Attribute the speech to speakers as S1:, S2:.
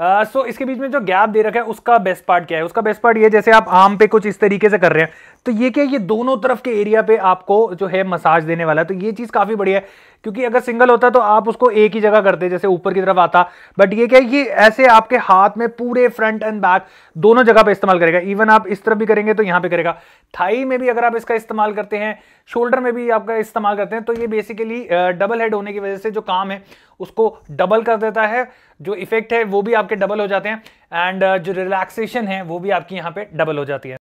S1: सो so, इसके बीच में जो गैप दे रखा है उसका बेस्ट पार्ट क्या है उसका बेस्ट पार्ट ये जैसे आप आम पे कुछ इस तरीके से कर रहे हैं तो ये क्या ये दोनों तरफ के एरिया पे आपको जो है मसाज देने वाला है तो ये चीज़ काफ़ी बढ़िया है क्योंकि अगर सिंगल होता तो आप उसको एक ही जगह करते जैसे ऊपर की तरफ आता बट ये क्या ये ऐसे आपके हाथ में पूरे फ्रंट एंड बैक दोनों जगह पर इस्तेमाल करेगा इवन आप इस तरफ भी करेंगे तो यहां पे करेगा थाई में भी अगर आप इसका इस्तेमाल करते हैं शोल्डर में भी आपका इस्तेमाल करते हैं तो ये बेसिकली डबल हेड होने की वजह से जो काम है उसको डबल कर देता है जो इफेक्ट है वो भी आपके डबल हो जाते हैं एंड जो रिलैक्सेशन है वो भी आपकी यहाँ पे डबल हो जाती है